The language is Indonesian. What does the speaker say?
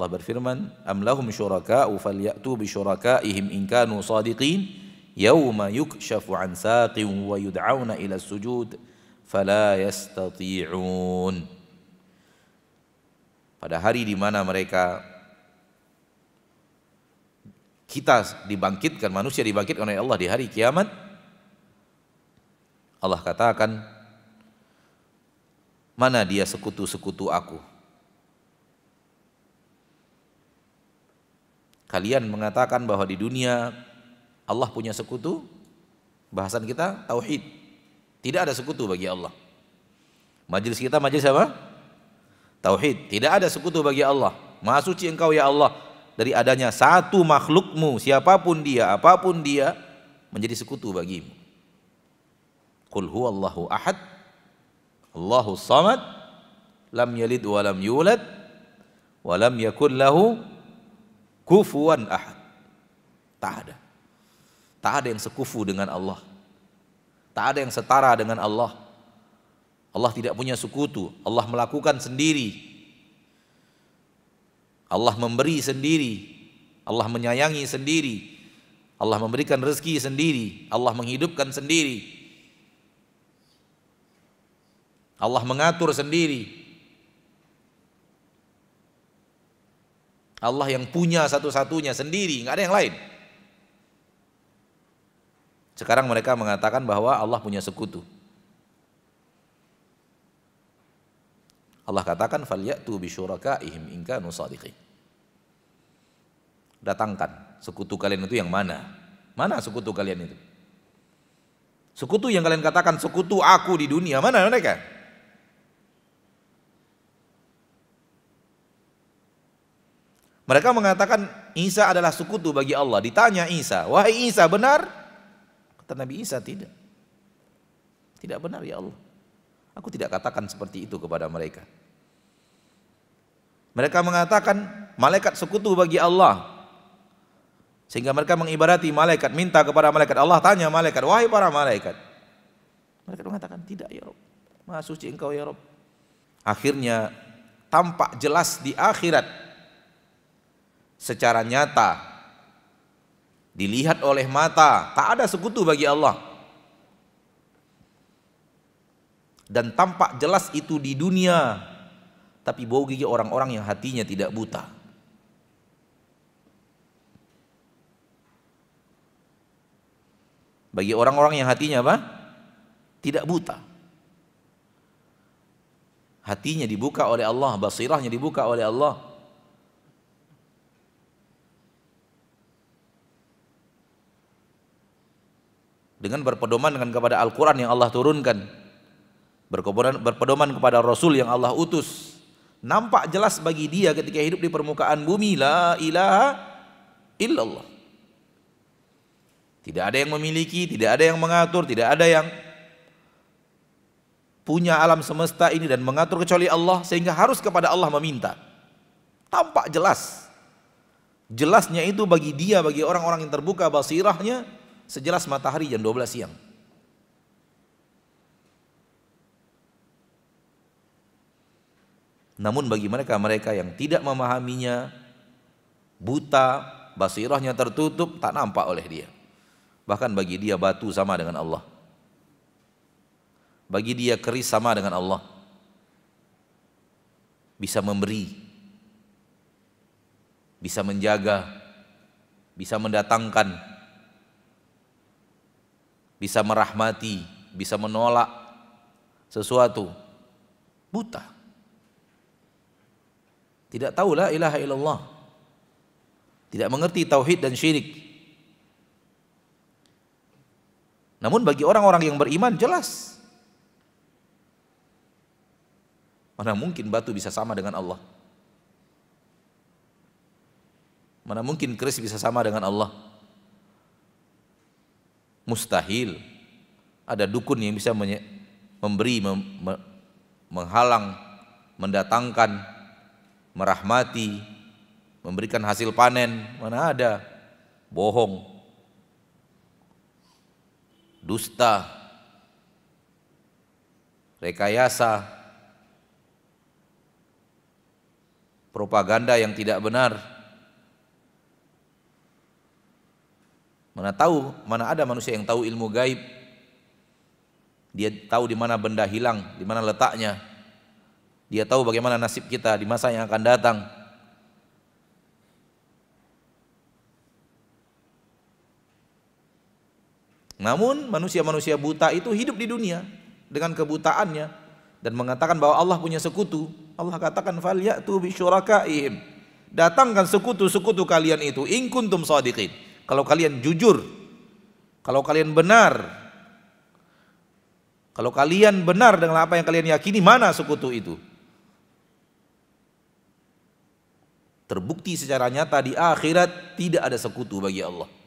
Allah berfirman, "Am lahum syuraka'u falyatu bi syuraka'ihim in kanu shadiqin yawma yukshafu an saqin wa yud'auna ila sujud fala yastati'un." Pada hari di mana mereka kita dibangkitkan, manusia dibangkitkan oleh Allah di hari kiamat, Allah katakan, mana dia sekutu-sekutu aku? Kalian mengatakan bahwa di dunia Allah punya sekutu, bahasan kita tauhid. Tidak ada sekutu bagi Allah. Majelis kita majelis apa? Tauhid. Tidak ada sekutu bagi Allah. Maha suci engkau ya Allah dari adanya satu makhlukmu, siapapun dia, apapun dia menjadi sekutu bagimu. Qul huwallahu ahad Allahu samad lam yalid wa lam yulad wa lam yakul lahu kufuwan ahad. Tak ada. Tak ada yang sekufu dengan Allah. Tak ada yang setara dengan Allah. Allah tidak punya sekutu. Allah melakukan sendiri. Allah memberi sendiri. Allah menyayangi sendiri. Allah memberikan rezeki sendiri. Allah menghidupkan sendiri. Allah mengatur sendiri. Allah yang punya satu-satunya sendiri, nggak ada yang lain. Sekarang mereka mengatakan bahwa Allah punya sekutu. Allah katakan falyatu bi in kanu Datangkan sekutu kalian itu yang mana? Mana sekutu kalian itu? Sekutu yang kalian katakan sekutu aku di dunia, mana mereka? Mereka mengatakan Isa adalah sekutu bagi Allah. Ditanya Isa, wahai Isa benar? Kata Nabi Isa tidak. Tidak benar ya Allah. Aku tidak katakan seperti itu kepada mereka. Mereka mengatakan malaikat sekutu bagi Allah. Sehingga mereka mengibarati malaikat, minta kepada malaikat. Allah tanya malaikat, wahai para malaikat. Mereka mengatakan tidak ya Rob. Maha suci engkau ya Rob. Akhirnya tampak jelas di akhirat secara nyata dilihat oleh mata tak ada sekutu bagi Allah dan tampak jelas itu di dunia tapi bau gigi orang-orang yang hatinya tidak buta bagi orang-orang yang hatinya apa tidak buta hatinya dibuka oleh Allah basirahnya dibuka oleh Allah dengan berpedoman dengan kepada Al-Quran yang Allah turunkan berpedoman, berpedoman kepada Rasul yang Allah utus nampak jelas bagi dia ketika hidup di permukaan bumi la ilaha illallah tidak ada yang memiliki, tidak ada yang mengatur, tidak ada yang punya alam semesta ini dan mengatur kecuali Allah sehingga harus kepada Allah meminta. Tampak jelas. Jelasnya itu bagi dia, bagi orang-orang yang terbuka basirahnya, sejelas matahari jam 12 siang. Namun bagi mereka mereka yang tidak memahaminya, buta, basirahnya tertutup, tak nampak oleh dia. Bahkan bagi dia batu sama dengan Allah. Bagi dia keris sama dengan Allah. Bisa memberi, bisa menjaga, bisa mendatangkan, bisa merahmati, bisa menolak sesuatu. Buta. Tidak tahu la ilaha illallah. Tidak mengerti tauhid dan syirik. Namun bagi orang-orang yang beriman jelas. Mana mungkin batu bisa sama dengan Allah? Mana mungkin keris bisa sama dengan Allah? mustahil. Ada dukun yang bisa memberi, mem me menghalang, mendatangkan, merahmati, memberikan hasil panen. Mana ada? Bohong. Dusta. Rekayasa. Propaganda yang tidak benar Mana tahu, mana ada manusia yang tahu ilmu gaib. Dia tahu di mana benda hilang, di mana letaknya. Dia tahu bagaimana nasib kita di masa yang akan datang. Namun manusia-manusia buta itu hidup di dunia dengan kebutaannya dan mengatakan bahwa Allah punya sekutu. Allah katakan falyatu bi Datangkan sekutu-sekutu kalian itu in kuntum shadiqin kalau kalian jujur, kalau kalian benar, kalau kalian benar dengan apa yang kalian yakini, mana sekutu itu? Terbukti secara nyata di akhirat tidak ada sekutu bagi Allah.